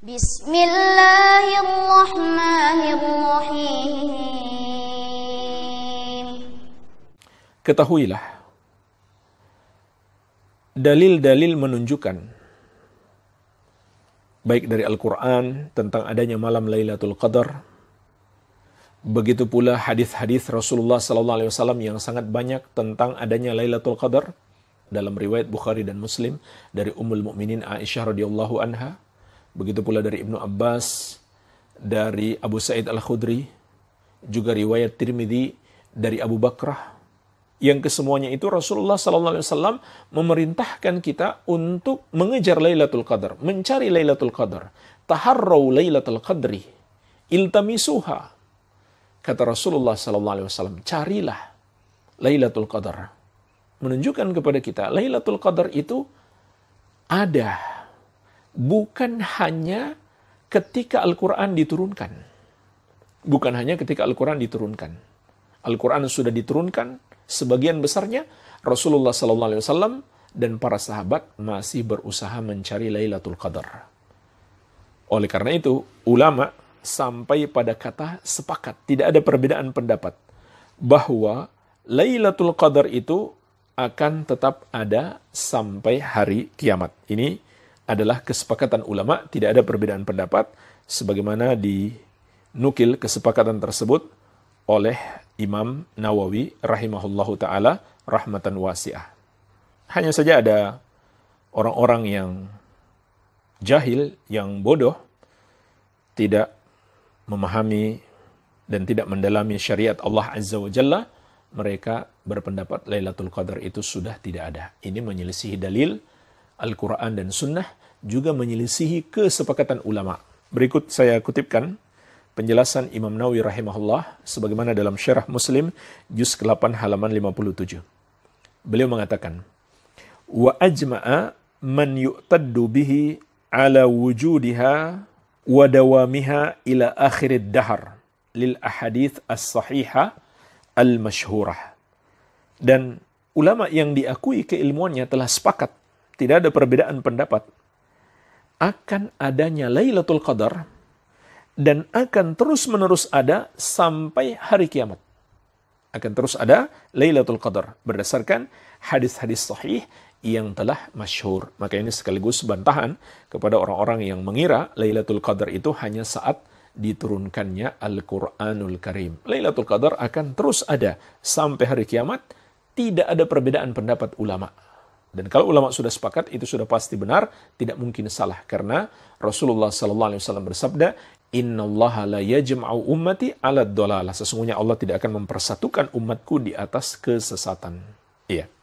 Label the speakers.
Speaker 1: Bismillahirrahmanirrahim. Ketahuilah dalil-dalil menunjukkan baik dari Al-Qur'an tentang adanya malam Lailatul Qadar begitu pula hadis-hadis Rasulullah SAW yang sangat banyak tentang adanya Lailatul Qadar dalam riwayat Bukhari dan Muslim dari Ummul Mukminin Aisyah radhiyallahu anha Begitu pula dari Ibnu Abbas, dari Abu Said Al-Khudri, juga riwayat Tirmidzi dari Abu Bakrah. Yang kesemuanya itu Rasulullah Sallallahu Alaihi Wasallam memerintahkan kita untuk mengejar Lailatul Qadar, mencari Lailatul Qadar, taharrau Lailatul Qadri, iltamisuha. Kata Rasulullah Sallallahu Alaihi Wasallam, carilah Lailatul Qadar. Menunjukkan kepada kita, Lailatul Qadar itu ada bukan hanya ketika Al-Quran diturunkan. Bukan hanya ketika Al-Quran diturunkan. Al-Quran sudah diturunkan, sebagian besarnya Rasulullah SAW dan para sahabat masih berusaha mencari Lailatul Qadar. Oleh karena itu, ulama sampai pada kata sepakat, tidak ada perbedaan pendapat bahwa Lailatul Qadar itu akan tetap ada sampai hari kiamat. Ini adalah kesepakatan ulama, tidak ada perbedaan pendapat, sebagaimana dinukil kesepakatan tersebut oleh Imam Nawawi rahimahullahu taala rahmatan wasiah. Hanya saja ada orang-orang yang jahil, yang bodoh tidak memahami dan tidak mendalami syariat Allah Azza wa Jalla, mereka berpendapat Lailatul Qadar itu sudah tidak ada. Ini menyelisihi dalil Al-Quran dan Sunnah juga menyelisihi kesepakatan ulama. Berikut saya kutipkan penjelasan Imam Nawawi rahimahullah sebagaimana dalam Syarah Muslim juz ke-8 halaman 57. Beliau mengatakan, "Wa ajma'a man yu'taddu bihi ala wujudiha wa dawamiha ila akhir dahar lil ahadith as sahiha al mashhurah Dan ulama yang diakui keilmuannya telah sepakat, tidak ada perbedaan pendapat akan adanya Lailatul Qadar dan akan terus-menerus ada sampai hari kiamat. Akan terus ada Lailatul Qadar berdasarkan hadis-hadis sahih yang telah masyhur. Maka ini sekaligus bantahan kepada orang-orang yang mengira Lailatul Qadar itu hanya saat diturunkannya Al-Qur'anul Karim. Lailatul Qadar akan terus ada sampai hari kiamat, tidak ada perbedaan pendapat ulama. Dan kalau ulama sudah sepakat itu sudah pasti benar, tidak mungkin salah karena Rasulullah SAW bersabda, Inna bersabda, la yajma'u ummati 'ala dolala. Sesungguhnya Allah tidak akan mempersatukan umatku di atas kesesatan. Iya.